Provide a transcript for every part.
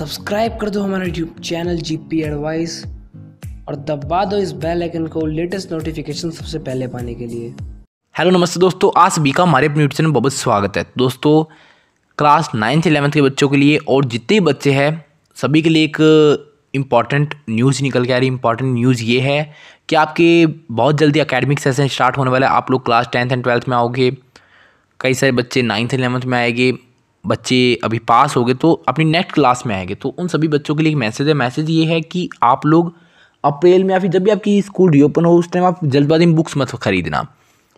subscribe कर दो हमारा YouTube channel G P advice और दबा दो इस बेल आइकन को लेटेस्ट नोटिफिकेशन सबसे पहले पाने के लिए हेलो नमस्ते दोस्तों आज बी का हमारे अपने यूट्यूब में बहुत स्वागत है दोस्तों क्लास नाइन्थ इलेवंथ के बच्चों के लिए और जितने भी बच्चे हैं सभी के लिए एक इम्पॉर्टेंट न्यूज़ निकल के आ रही इम्पॉर्टेंट न्यूज़ ये है कि आपके बहुत जल्दी अकेडमिक सेशन स्टार्ट होने वाला है आप लोग क्लास टेंथ एंड ट्वेल्थ में आओगे कई सारे बच्चे नाइन्थ एलेवंथ में आएंगे बच्चे अभी पास हो गए तो अपनी नेक्स्ट क्लास में आएंगे तो उन सभी बच्चों के लिए एक मैसेज है मैसेज ये है कि आप लोग अप्रैल में या फिर जब भी आपकी स्कूल रीओपन हो उस टाइम आप जल्दबाजी में बुक्स मत खरीदना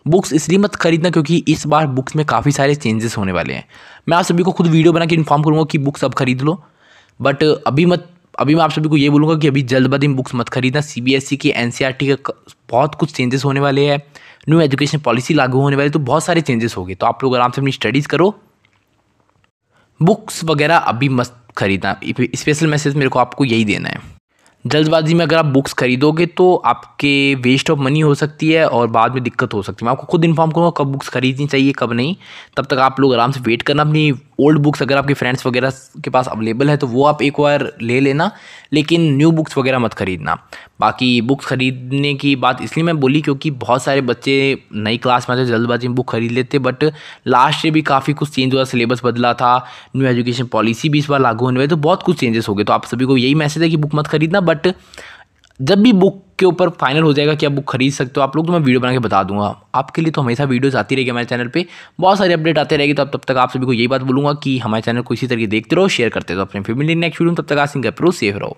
बुक्स इसलिए मत खरीदना क्योंकि इस बार बुक्स में काफ़ी सारे चेंजेस होने वाले हैं मैं आप सभी को खुद वीडियो बना के इन्फॉर्म करूँगा कि बुक्स अब खरीद लो बट अभी मत अभी मैं आप सभी को ये बोलूँगा कि अभी जल्दबाजी में बुक्स मत खरीदना सी बी एस ई के एन सी आर टी का बहुत कुछ चेंजेस होने वाले हैं न्यू एजुकेशन पॉलिसी लागू होने वाली तो बहुत सारे चेंजेस हो गए तो आप लोग आराम से अपनी स्टडीज़ करो बुक्स वगैरह अभी मस्त खरीदना स्पेशल मैसेज मेरे को आपको यही देना है जल्दबाजी में अगर आप बुक्स खरीदोगे तो आपके वेस्ट ऑफ मनी हो सकती है और बाद में दिक्कत हो सकती है मैं आपको खुद इन्फॉर्म करूँगा कब बुक्स खरीदनी चाहिए कब नहीं तब तक आप लोग आराम से वेट करना अपनी ओल्ड बुक्स अगर आपके फ्रेंड्स वगैरह के पास अवेलेबल है तो वो आप एक बार ले लेना लेकिन न्यू बुक्स वगैरह मत खरीदना बाकी बुक ख़रीदने की बात इसलिए मैं बोली क्योंकि बहुत सारे बच्चे नई क्लास में आते जल्दबाजी में बुक ख़रीद लेते बट लास्ट ईयर भी काफ़ी कुछ चेंज हुआ सिलेबस बदला था न्यू एजुकेशन पॉलिसी भी इस बार लागू होने वाले तो बहुत कुछ चेंजेस हो गए तो आप सभी को यही मैसेज है कि बुक मत खरीदना बट जब भी बुक के ऊपर फाइनल हो जाएगा कि आप बुक खरीद सकते हो आप लोग तो मैं वीडियो बना के बता दूंगा आपके लिए तो हमेशा वीडियोस आती रहेगी हमारे चैनल पे बहुत सारे अपडेट आते रहेगी तो अब तब तक आप सभी को यही बात बोलूँगा कि हमारे चैनल को इसी तरीके देखते रहो शेयर करते रहो अपने फैमिली नेक्स्ट वीडियो तब तक आप सिंह करो सेफ रहो